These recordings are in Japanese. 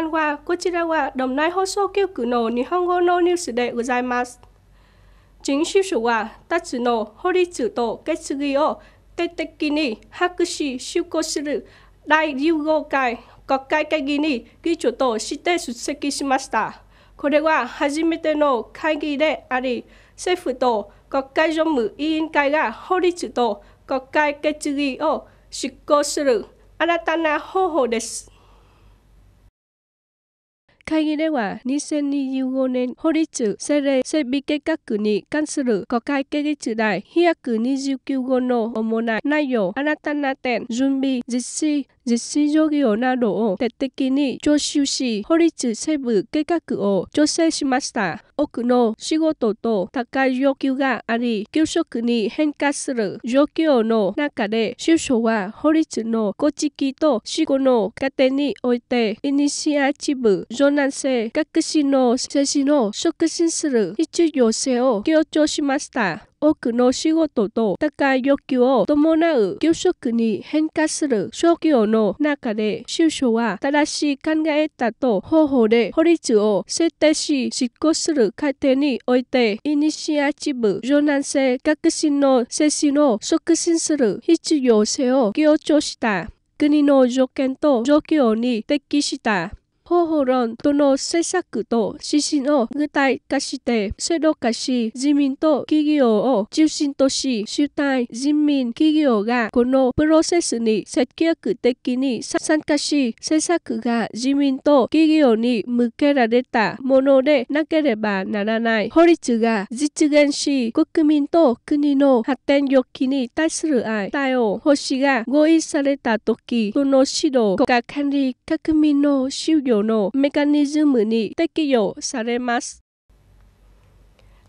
漫画こちらはド内放送局の日本語のニュースでございます。人種相は2つの法律と決議を徹底的に白紙執行する第15回国会会議に議長として出席しました。これは初めての会議であり、政府と国会常務委員会が法律と国会決議を執行する新たな方法です。会議では2025年法律政令、整備計画に関する国会議事、代、129号の主な内容、新たな点、準備、実施、実施事業などを徹底的に徴収し、法律整備計画を調整しました。多くの仕事と高い要求があり、急速に変化する状況の中で、首相は法律の構築と死後の過程において、イニシアチブ、柔軟性、革新の精神を促進する必要性を強調しました。多くの仕事と高い欲求を伴う給食に変化する職業の中で、首相は正しい考え方と方法で法律を設定し執行する過程において、イニシアチブ、柔軟性、革新の精神を促進する必要性を強調した。国の条件と状況に適した。方法論との政策と指針を具体化して制度化し、自民と企業を中心とし、主体人民企業がこのプロセスに積極的に参加し、政策が自民と企業に向けられたものでなければならない。法律が実現し、国民と国の発展欲求に対する愛、対応、保守が合意されたとき、この指導、国家管理、革命の修行のメカニズムに適用されます。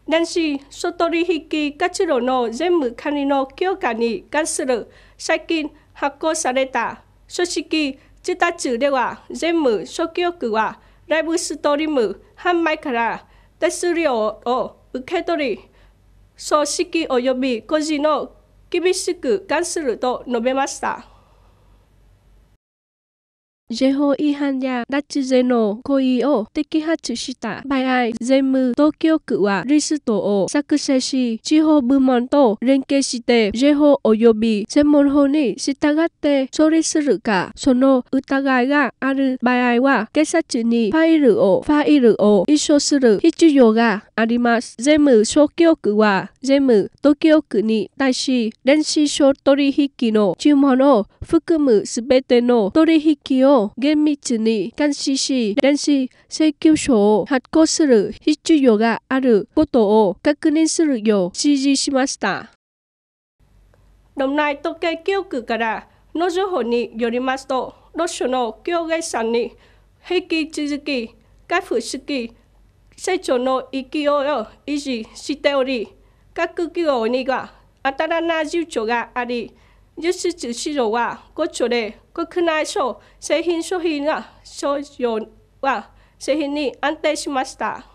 男子外取引活動の全部管理の強化に関する最近発行された組織自宅では全部諸局はライブストリーム販売から手数料を受け取り組織及び個人の厳しく関すると述べました。ジェホ違反や拉致税の行為を摘発した場合、税務京区はリストを作成し、地方部門と連携して、ジェホ及び専門法に従って処理するか、その疑いがある場合は、警察にファイルを、ファイルを一緒する必要があります。税務京区は、税務京区に対し、電子書取引の注文を含むすべての取引を厳密に監視し、電子請求書を発行する必要があることを確認するよう指示しました。đồng n a からの情報によりますと、ロシアの境外さんに平気続き、回復式、成長の勢いを維持しており、各企業には当たな重長があり、輸出市場は5兆で国内消製品消費が商用は製品に安定しました。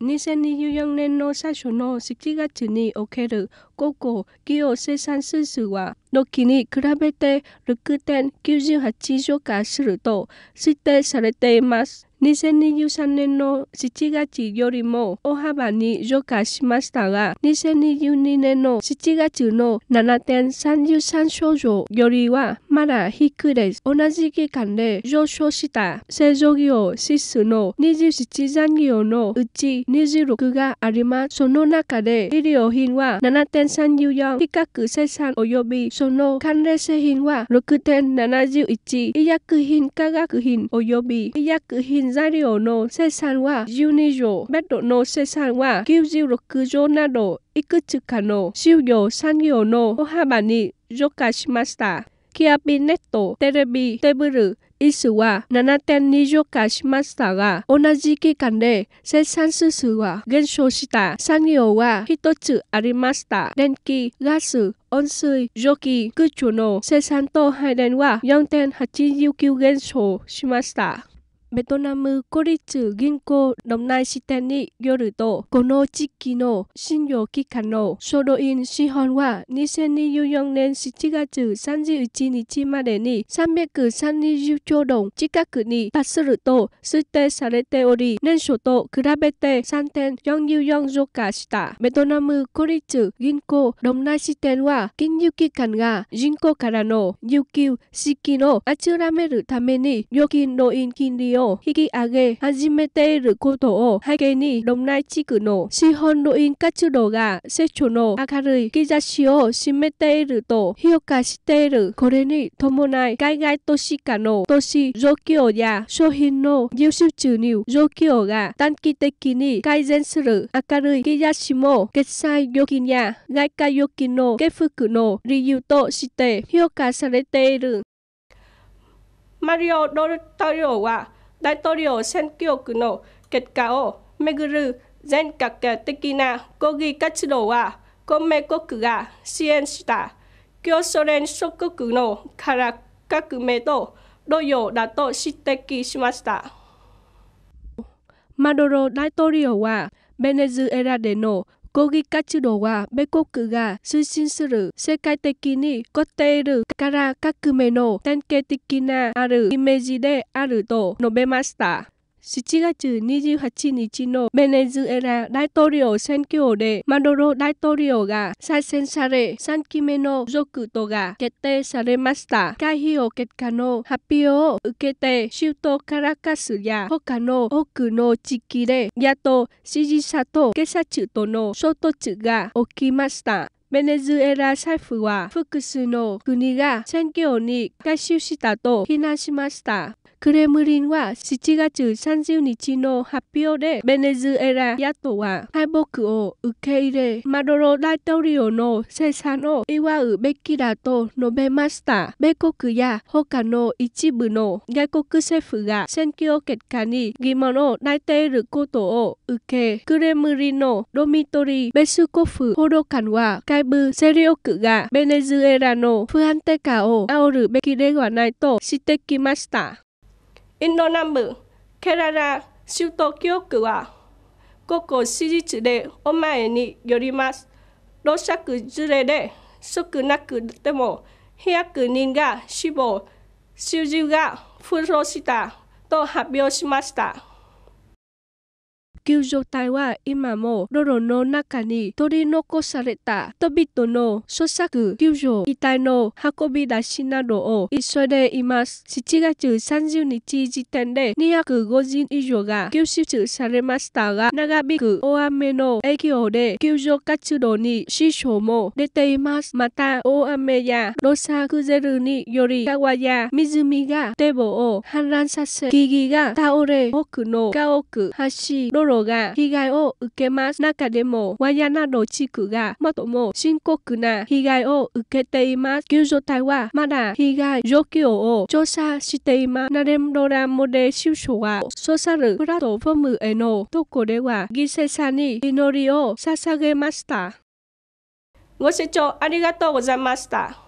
2024年の最初の7月における高校企業生産数数はの木に比べて6.98以上化すると推定されています。2023年の7月よりも大幅に増加しましたが、2022年の7月の7.33症状よりはまだ低いです。同じ期間で上昇した製造業指数の27産業のうち26があります。その中で医療品は7.34比較生産及びの関連性品は6.71医薬品化学品及び医薬品材料の生産は12条ベッドの生産は96条などいくつかの就業産業の大幅に増加しました。キアビネット、テレビ、テーブル、椅子は7点に増加しましたが、同じ期間で生産数数は減少した。産業は一つありました。電気、ガス、温水、蒸気、空調の生産と配電は4.89減少しました。ベトナム孤立銀行 đ 内 n g 支店によると、この地域の信用機関の書道院資本は2024年7月31日までに330兆ドン近くに達すると推定されており、年初と比べて3.44増加した。ベトナム孤立銀行 đ 内 n g 支店は金融機関が人口からの入給、資金を諦めるために預金の金利をを引き上げ始めていることを背景に、ロンナイ地区の資本イン活動が成長の明るい兆しを示めていると評価している。これに伴い、海外都市化の都市状況や商品の優秀注入状況が短期的に改善する明るい兆しも、決済預金や外貨預金の回復の理由として評価されている。マリオ・ロルタリは大統領選挙区の結果をめぐる全国的な抗議活動は公明国が支援した旧ソ連諸国のから革命と同様だと指摘しましたマドロ大統領はベネズエラでのコギカチは米国が推進する世界的にカイテキニ、コテル、カラカクメノ、テンイメージであると述べました。7月28日のベネズエラ大統領選挙でマドロ大統領が再選され3期目の続投が決定されました。開票結果の発表を受けて首都カラカスや他の多くの地域で野党支持者と警察との衝突が起きました。ベネズエラ政府は複数の国が選挙に回収したと非難しました。クレムリンは7月30日の発表でベネズエラ野党は敗北を受け入れマドロ大統領の生産を祝うべきだと述べました米国や他の一部の外国政府が選挙結果に疑問を抱いていることを受けクレムリンのドミトリー・ベスコフ報道官は外部勢力がベネズエラの不安定化を煽るべきではないと指摘しましたインド南部ケララ首都教区は午後7時でお前によります土砂ずれで少なくても100人が死亡、数十が浮上したと発表しました。救助隊は今も泥の中に取り残された人々の捜索、救助、遺体の運び出しなどを急いでいます。7月30日時点で250以上が救出されましたが、長引く大雨の影響で救助活動に支障も出ています。また、大雨や土砂崩れにより川や湖が堤防を氾濫させ、木々が倒れ、多くの家屋、橋、道路ロが被害を受けます中でもワヤナの地区が最も深刻な被害を受けています救助隊はまだ被害状況を調査していますナレムドラモデ首相はソーシャルプラットフォームへの投稿では犠牲者に祈りを捧げましたご視聴ありがとうございました。